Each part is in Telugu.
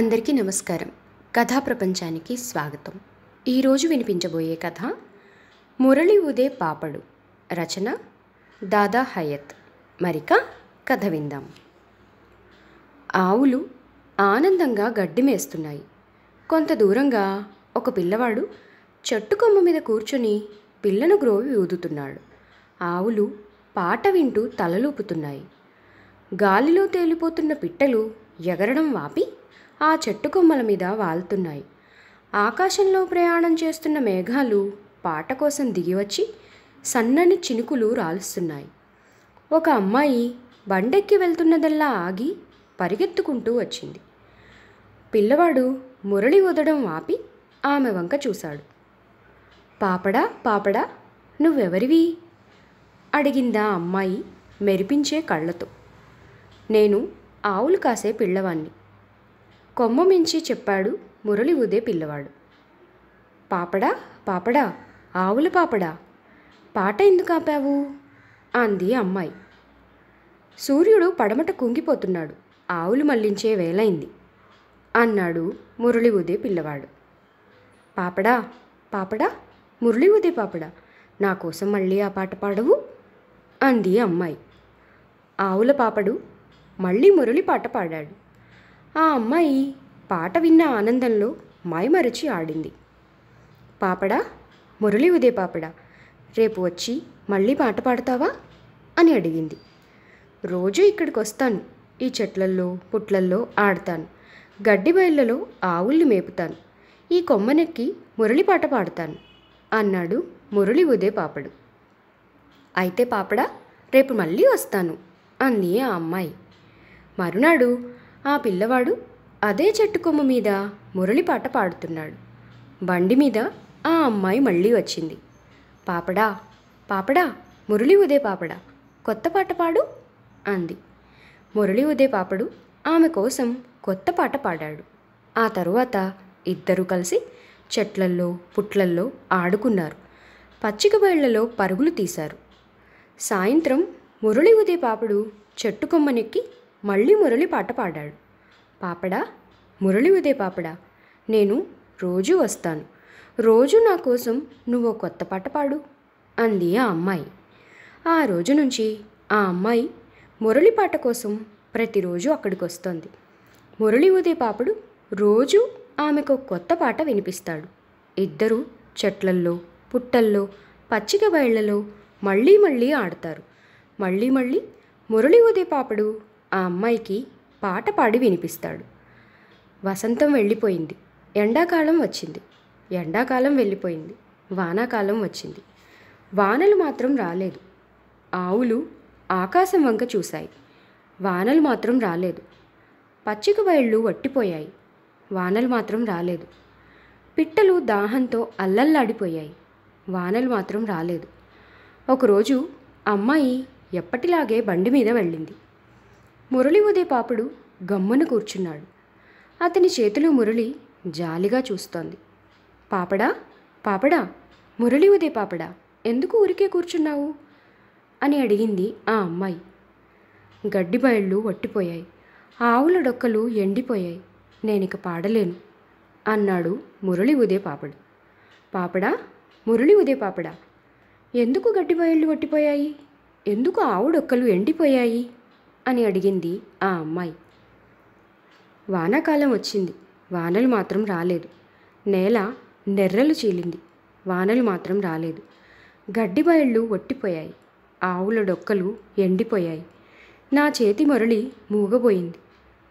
అందరికీ నమస్కారం కథా ప్రపంచానికి స్వాగతం ఈరోజు వినిపించబోయే కథ మురళి ఉదే పాపడు రచన దాదా హయత్ మరిక కథ విందాం ఆవులు ఆనందంగా గడ్డి మేస్తున్నాయి కొంత దూరంగా ఒక పిల్లవాడు చెట్టు కొమ్మ మీద కూర్చొని పిల్లను గ్రోవి ఊదుతున్నాడు ఆవులు పాట వింటూ తలలూపుతున్నాయి గాలిలో తేలిపోతున్న పిట్టలు ఎగరడం వాపి ఆ చెట్టు కొమ్మల మీద వాలుతున్నాయి ఆకాశంలో ప్రయాణం చేస్తున్న మేఘాలు పాట కోసం దిగివచ్చి సన్నని చినుకులు రాలుస్తున్నాయి ఒక అమ్మాయి బండెక్కి వెళ్తున్నదల్లా ఆగి పరిగెత్తుకుంటూ వచ్చింది పిల్లవాడు మురళి వదడం ఆపి ఆమె వంక చూశాడు పాపడా పాపడా నువ్వెవరివి అడిగిందా అమ్మాయి మెరిపించే కళ్ళతో నేను ఆవులు కాసే పిల్లవాణ్ణి కొమ్ము మించి చెప్పాడు మురళి ఉదే పిల్లవాడు పాపడా పాపడా ఆవుల పాపడా పాట ఎందుకు ఆపావు అంది అమ్మాయి సూర్యుడు పడమట కుంగిపోతున్నాడు ఆవులు మళ్లించే వేలైంది అన్నాడు మురళి ఉదే పిల్లవాడు పాపడా పాపడా మురళి ఉదే పాపడా నా కోసం మళ్ళీ ఆ పాట పాడవు అంది అమ్మాయి ఆవుల పాపడు మళ్ళీ మురళి పాట పాడాడు ఆ అమ్మాయి పాట విన్న ఆనందంలో మైమరచి ఆడింది పాపడా మురళి ఉదే పాపడా రేపు వచ్చి మళ్ళీ పాట పాడతావా అని అడిగింది రోజు ఇక్కడికి వస్తాను ఈ చెట్లల్లో పుట్లల్లో ఆడతాను గడ్డి బయళ్ళలో ఆవుల్ని మేపుతాను ఈ కొమ్మనెక్కి మురళి పాట పాడతాను అన్నాడు మురళి ఉదే పాపడు అయితే పాపడా రేపు మళ్ళీ వస్తాను అంది ఆ అమ్మాయి మరునాడు ఆ పిల్లవాడు అదే చెట్టు కొమ్ము మీద మురళి పాట పాడుతున్నాడు బండి మీద ఆ అమ్మాయి మళ్ళీ వచ్చింది పాపడా పాపడా మురళి ఉదే పాపడా కొత్త పాట పాడు అంది మురళి ఉదే పాపడు ఆమె కోసం కొత్త పాట పాడాడు ఆ తరువాత ఇద్దరూ కలిసి చెట్లల్లో పుట్లల్లో ఆడుకున్నారు పచ్చిక బయళ్లలో పరుగులు తీశారు సాయంత్రం మురళి ఉదే పాపడు చెట్టు కొమ్మనెక్కి మళ్ళీ మురళి పాట పాడాడు పాపడా మురళి ఉదే పాపడా నేను రోజూ వస్తాను రోజు నా కోసం నువ్వు కొత్త పాట పాడు అంది ఆ అమ్మాయి ఆ రోజు నుంచి ఆ అమ్మాయి మురళి పాట కోసం ప్రతిరోజు అక్కడికి వస్తుంది మురళి ఉదే పాపడు రోజు ఆమెకు కొత్త పాట వినిపిస్తాడు ఇద్దరు చెట్లల్లో పుట్టల్లో పచ్చిక బయళ్లలో మళ్ళీ మళ్ళీ ఆడతారు మళ్ళీ మళ్ళీ మురళి ఉదే పాపడు ఆ అమ్మాయికి పాట పాడి వినిపిస్తాడు వసంతం వెళ్ళిపోయింది ఎండాకాలం వచ్చింది ఎండాకాలం వెళ్ళిపోయింది వానాకాలం వచ్చింది వానలు మాత్రం రాలేదు ఆవులు ఆకాశం వంక చూశాయి వానలు మాత్రం రాలేదు పచ్చిక బయళ్ళు వట్టిపోయాయి వానలు మాత్రం రాలేదు పిట్టలు దాహంతో అల్లల్లాడిపోయాయి వానలు మాత్రం రాలేదు ఒకరోజు అమ్మాయి ఎప్పటిలాగే బండి మీద వెళ్ళింది మురళి ఉదయ పాపుడు గమ్మున కూర్చున్నాడు అతని చేతిలో మురళి జాలిగా చూస్తోంది పాపడా పాపడా మురళి ఉదయ పాపడా ఎందుకు ఊరికే కూర్చున్నావు అని అడిగింది ఆ అమ్మాయి గడ్డి బయళ్ళు వట్టిపోయాయి ఆవుల డొక్కలు ఎండిపోయాయి నేనిక పాడలేను అన్నాడు మురళి ఉదయ పాపడు పాపడా మురళి ఉదయ పాపడా ఎందుకు గడ్డి బయళ్ళు వట్టిపోయాయి ఎందుకు ఆవుడొక్కలు ఎండిపోయాయి అని అడిగింది ఆ అమ్మాయి వానాకాలం వచ్చింది వానలు మాత్రం రాలేదు నేల నెర్రలు చీలింది వానలు మాత్రం రాలేదు గడ్డి బయళ్ళు ఒట్టిపోయాయి ఆవుల డొక్కలు ఎండిపోయాయి నా చేతి మురళి మూగబోయింది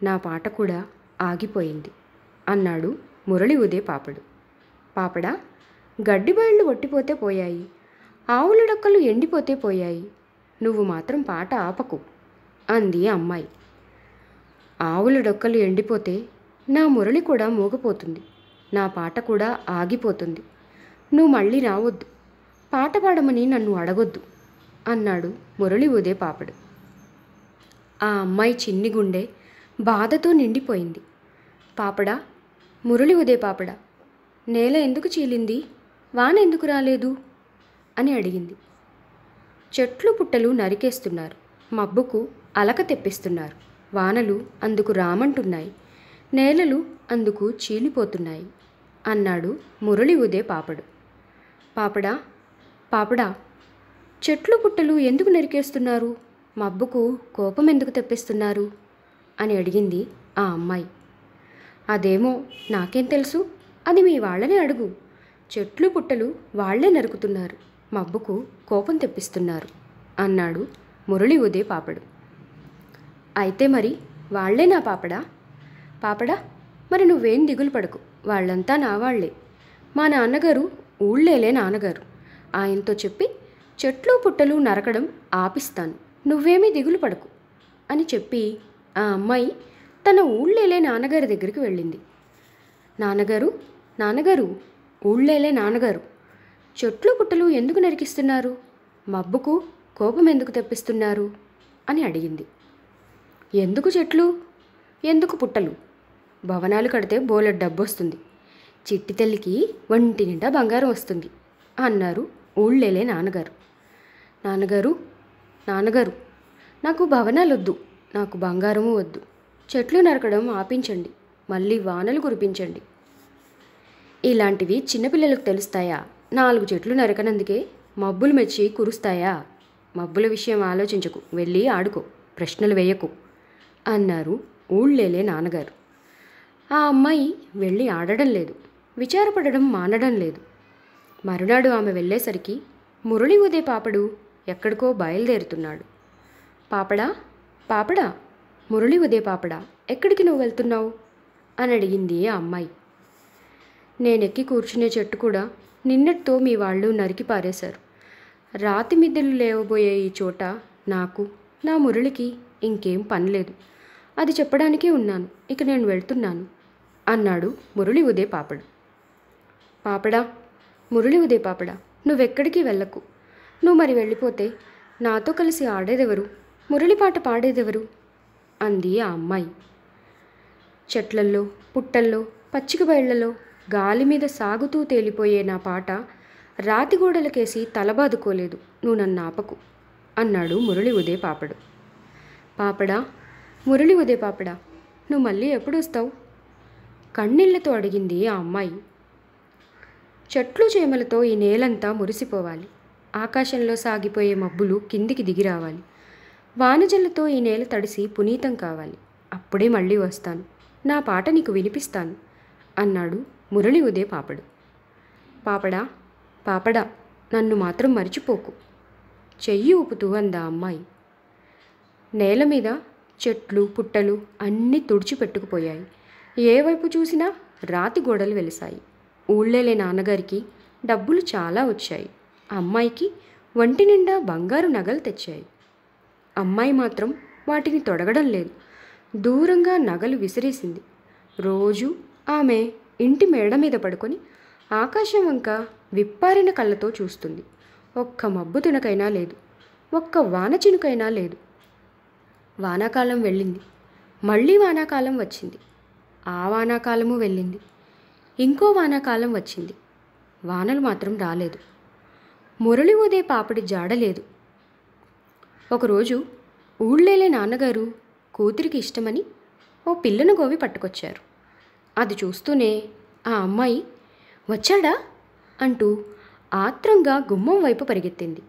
నా పాట కూడా ఆగిపోయింది అన్నాడు మురళి ఉదే పాపడు పాపడా గడ్డి బయళ్ళు ఒట్టిపోతే పోయాయి ఆవుల డొక్కలు ఎండిపోతే పోయాయి నువ్వు మాత్రం పాట ఆపకు అంది అమ్మాయి ఆవుల డొక్కలు ఎండిపోతే నా మురళి కూడా మూగపోతుంది నా పాట కూడా ఆగిపోతుంది నువ్వు మళ్ళీ రావద్దు పాట పాడమని నన్ను అడగొద్దు అన్నాడు మురళి ఉదే పాపడు ఆ అమ్మాయి చిన్ని గుండె బాధతో నిండిపోయింది పాపడా మురళి ఉదే పాపడా నేల ఎందుకు చీలింది వాన ఎందుకు రాలేదు అని అడిగింది చెట్లు పుట్టలు నరికేస్తున్నారు మబ్బుకు అలక తెప్పిస్తున్నారు వానలు అందుకు రామంటున్నాయి నేలలు అందుకు చీలిపోతున్నాయి అన్నాడు మురళి ఉదే పాపడు పాపడా పాపడా చెట్లు పుట్టలు ఎందుకు నరికేస్తున్నారు మబ్బుకు కోపం ఎందుకు తెప్పిస్తున్నారు అని అడిగింది ఆ అమ్మాయి అదేమో నాకేం తెలుసు అది మీ వాళ్ళనే అడుగు చెట్లు పుట్టలు వాళ్లే నరుకుతున్నారు మబ్బుకు కోపం తెప్పిస్తున్నారు అన్నాడు మురళి ఉదే పాపడు అయితే మరి వాళ్లే నా పాపడా పాపడా మరి నువ్వేం దిగులు పడకు వాళ్ళంతా నా వాళ్లే మా నాన్నగారు ఊళ్ళేలే నాన్నగారు ఆయనతో చెప్పి చెట్లు పుట్టలు నరకడం ఆపిస్తాను నువ్వేమీ దిగులు పడకు అని చెప్పి ఆ అమ్మాయి తన ఊళ్ళేలే నాన్నగారి దగ్గరికి వెళ్ళింది నాన్నగారు నాన్నగారు ఊళ్ళేలే నాన్నగారు చెట్లు పుట్టలు ఎందుకు నరికిస్తున్నారు మబ్బుకు కోపం ఎందుకు తెప్పిస్తున్నారు అని అడిగింది ఎందుకు చెట్లు ఎందుకు పుట్టలు భవనాలు కడితే బోలెడ్ డబ్బు వస్తుంది చిట్టి తల్లికి వంటి నిండా బంగారం వస్తుంది అన్నారు ఊళ్ళేలే నాన్నగారు నాన్నగారు నాన్నగారు నాకు భవనాలు వద్దు నాకు బంగారము వద్దు చెట్లు నరకడం ఆపించండి మళ్ళీ వానలు కురిపించండి ఇలాంటివి చిన్నపిల్లలకు తెలుస్తాయా నాలుగు చెట్లు నరకనందుకే మబ్బులు మెచ్చి కురుస్తాయా మబ్బుల విషయం ఆలోచించకు వెళ్ళి ఆడుకో ప్రశ్నలు వేయకు అన్నారు ఊళ్ళేలే నాన్నగారు ఆ అమ్మాయి వెళ్ళి ఆడడం లేదు విచారపడడం మానడం లేదు మరునాడు ఆమె వెళ్ళేసరికి మురళి ఉదే పాపడు ఎక్కడికో బయలుదేరుతున్నాడు పాపడా పాపడా మురళి ఉదే పాపడా ఎక్కడికి నువ్వు వెళ్తున్నావు అని అడిగింది ఆ అమ్మాయి నేనెక్కి కూర్చునే చెట్టు కూడా నిన్నటితో మీ వాళ్ళు నరికి పారేశారు రాతి మిద్దెలు లేవబోయే ఈ చోట నాకు నా మురళికి ఇంకేం పనిలేదు అది చెప్పడానికే ఉన్నాను ఇక నేను వెళ్తున్నాను అన్నాడు మురళి ఉదే పాపడు పాపడా మురళి ఉదే పాపడా నువ్వెక్కడికి వెళ్ళకు నువ్వు మరి వెళ్ళిపోతే నాతో కలిసి ఆడేదెవరు మురళి పాట పాడేదెవరు అంది ఆ అమ్మాయి చెట్లల్లో పుట్టల్లో పచ్చిక బయళ్లలో గాలి మీద సాగుతూ తేలిపోయే నా పాట రాతిగోడలకేసి తలబాదుకోలేదు నువ్వు నన్ను ఆపకు అన్నాడు మురళి ఉదే పాపడు పాపడా మురళి ఉదే పాపడా నువ్వు మళ్ళీ ఎప్పుడు వస్తావు కన్నీళ్లతో అడిగింది ఆ అమ్మాయి చెట్లు చేమలతో ఈ నేలంతా మురిసిపోవాలి ఆకాశంలో సాగిపోయే మబ్బులు కిందికి దిగి రావాలి వానజల్లతో ఈ నేల తడిసి పునీతం కావాలి అప్పుడే మళ్ళీ వస్తాను నా పాట నీకు వినిపిస్తాను అన్నాడు మురళి ఉదే పాపడు పాపడా పాపడా నన్ను మాత్రం మరిచిపోకు చెయ్యి ఊపుతూ అందా అమ్మాయి నేల మీద చెట్లు పుట్టలు అన్నీ తుడిచిపెట్టుకుపోయాయి ఏ వైపు చూసినా రాతి గోడలు వెలిశాయి ఊళ్ళేలే నాన్నగారికి డబ్బులు చాలా వచ్చాయి అమ్మాయికి వంటి నిండా బంగారు నగలు తెచ్చాయి అమ్మాయి మాత్రం వాటిని తొడగడం లేదు దూరంగా నగలు విసిరేసింది రోజు ఆమె ఇంటి మేడ మీద పడుకొని ఆకాశం వంక విప్పారిన కళ్ళతో చూస్తుంది ఒక్క మబ్బు తినకైనా లేదు ఒక్క వాన చినుకైనా లేదు వానాకాలం వెళ్ళింది మళ్ళీ వానాకాలం వచ్చింది ఆ వానాకాలము వెళ్ళింది ఇంకో వానాకాలం వచ్చింది వానలు మాత్రం రాలేదు మురళి ఉదే పాపడి జాడలేదు ఒకరోజు ఊళ్ళేలే నాన్నగారు కూతురికి ఇష్టమని ఓ పిల్లను గోవి పట్టుకొచ్చారు అది చూస్తూనే ఆ అమ్మాయి వచ్చాడా అంటూ ఆత్రంగా గుమ్మం వైపు పరిగెత్తింది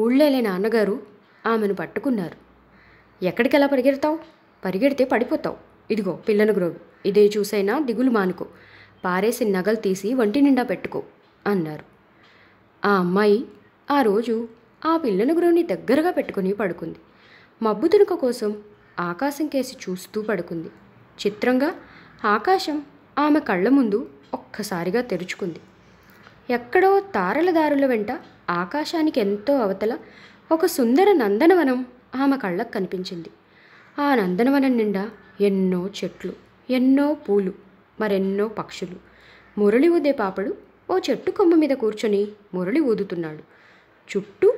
ఊళ్ళేలే నాన్నగారు ఆమెను పట్టుకున్నారు ఎక్కడికి ఎలా పరిగెడతావు పరిగెడితే పడిపోతావు ఇదిగో పిల్లను గ్రోవి ఇదే చూసైనా దిగులు మానుకో పారేసి నగలు తీసి వంటి నిండా పెట్టుకో అన్నారు ఆ అమ్మాయి ఆ రోజు ఆ పిల్లను గ్రోని దగ్గరగా పెట్టుకుని పడుకుంది మబ్బు తునుక కోసం ఆకాశం కేసి చూస్తూ పడుకుంది చిత్రంగా ఆకాశం ఆమె కళ్ళ ముందు ఒక్కసారిగా తెరుచుకుంది ఎక్కడో తారల దారుల వెంట ఆకాశానికి ఎంతో అవతల ఒక సుందర నందనవనం ఆమె కళ్ళకు కనిపించింది ఆ నందనవనం నిండా ఎన్నో చెట్లు ఎన్నో పూలు మరెన్నో పక్షులు మురళి ఊదే పాపడు ఓ చెట్టు కొమ్మ మీద కూర్చొని మురళి ఊదుతున్నాడు చుట్టూ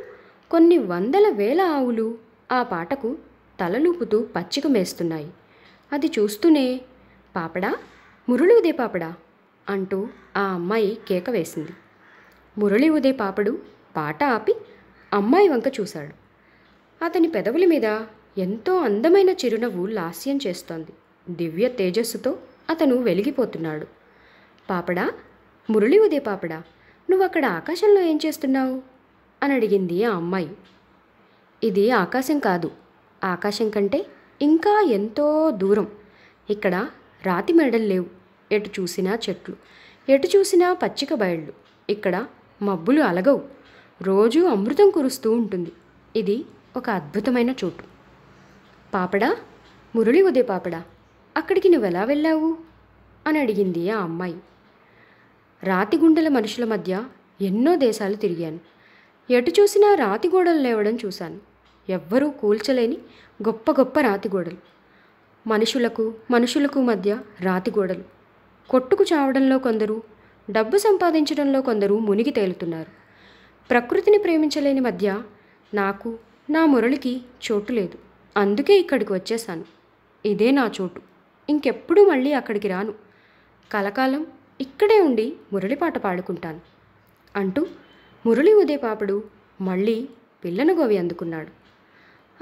కొన్ని వందల వేల ఆవులు ఆ పాటకు తలలుపుతూ పచ్చిక మేస్తున్నాయి అది చూస్తూనే పాపడా మురళి ఉదే పాపడా అంటూ ఆ అమ్మాయి కేక వేసింది మురళి ఉదే పాపడు పాట ఆపి అమ్మాయి వంక చూశాడు అతని పెదవుల మీద ఎంతో అందమైన చిరునవ్వు లాస్యం చేస్తోంది దివ్య తేజస్సుతో అతను వెలిగిపోతున్నాడు పాపడా మురళి ఉదే పాపడా నువ్వు అక్కడ ఆకాశంలో ఏం చేస్తున్నావు అని అడిగింది ఆ అమ్మాయి ఇది ఆకాశం కాదు ఆకాశం కంటే ఇంకా ఎంతో దూరం ఇక్కడ రాతి మెడలు లేవు ఎటు చూసినా చెట్లు ఎటు చూసినా పచ్చిక బయళ్ళు ఇక్కడ మబ్బులు అలగవు రోజూ అమృతం కురుస్తూ ఉంటుంది ఇది ఒక అద్భుతమైన చోటు పాపడా మురళి ఉదయ పాపడా అక్కడికి నువ్వెలా వెళ్ళావు అని అడిగింది ఆ అమ్మాయి రాతిగుండెల మనుషుల మధ్య ఎన్నో దేశాలు తిరిగాను ఎటు చూసినా రాతి గోడలు లేవడం చూశాను ఎవ్వరూ కూల్చలేని గొప్ప గొప్ప రాతి గోడలు మనుషులకు మనుషులకు మధ్య రాతి గోడలు కొట్టుకు చావడంలో కొందరు డబ్బు సంపాదించడంలో కొందరు మునిగి తేలుతున్నారు ప్రకృతిని ప్రేమించలేని మధ్య నాకు నా మురళికి చోటు లేదు అందుకే ఇక్కడికి వచ్చేశాను ఇదే నా చోటు ఇంకెప్పుడు మళ్ళీ అక్కడికి రాను కలకాలం ఇక్కడే ఉండి మురళి పాట పాడుకుంటాను అంటూ మురళి ఉదయపాపుడు మళ్ళీ పిల్లను గోవి అందుకున్నాడు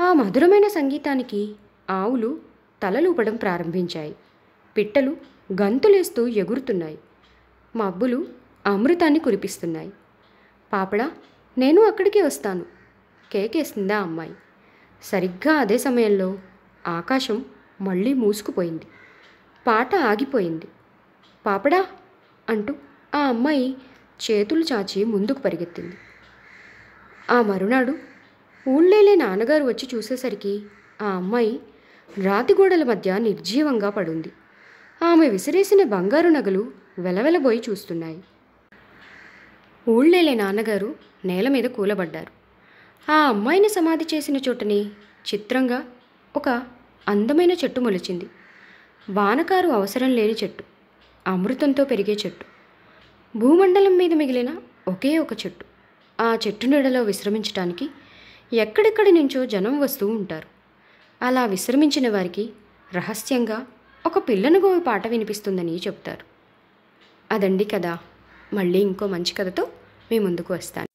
ఆ మధురమైన సంగీతానికి ఆవులు తలలూపడం ప్రారంభించాయి పిట్టలు గంతులేస్తూ ఎగురుతున్నాయి మబ్బులు అమృతాన్ని కురిపిస్తున్నాయి పాపడా నేను అక్కడికే వస్తాను కేకేసింది ఆ అమ్మాయి సరిగ్గా అదే సమయంలో ఆకాశం మళ్ళీ మూసుకుపోయింది పాట ఆగిపోయింది పాపడా అంటూ ఆ అమ్మాయి చేతులు చాచి ముందుకు పరిగెత్తింది ఆ మరునాడు ఊళ్ళేలే నాన్నగారు వచ్చి చూసేసరికి ఆ అమ్మాయి రాతిగోడల మధ్య నిర్జీవంగా పడుంది ఆమె విసిరేసిన బంగారు నగలు వెలవెలబోయి చూస్తున్నాయి ఊళ్ళేలే నాన్నగారు నేల మీద కూలబడ్డారు ఆ అమ్మాయిని సమాధి చేసిన చోటని చిత్రంగా ఒక అందమైన చెట్టు మొలిచింది వానకారు అవసరం లేని చెట్టు అమృతంతో పెరిగే చెట్టు భూమండలం మీద మిగిలిన ఒకే ఒక చెట్టు ఆ చెట్టు నీడలో విశ్రమించటానికి ఎక్కడెక్కడి నుంచో జనం వస్తూ ఉంటారు అలా విశ్రమించిన వారికి రహస్యంగా ఒక పిల్లను గోవి పాట వినిపిస్తుందని చెప్తారు అదండి కదా మళ్ళీ ఇంకో మంచి కథతో మీ ముందుకు వస్తాను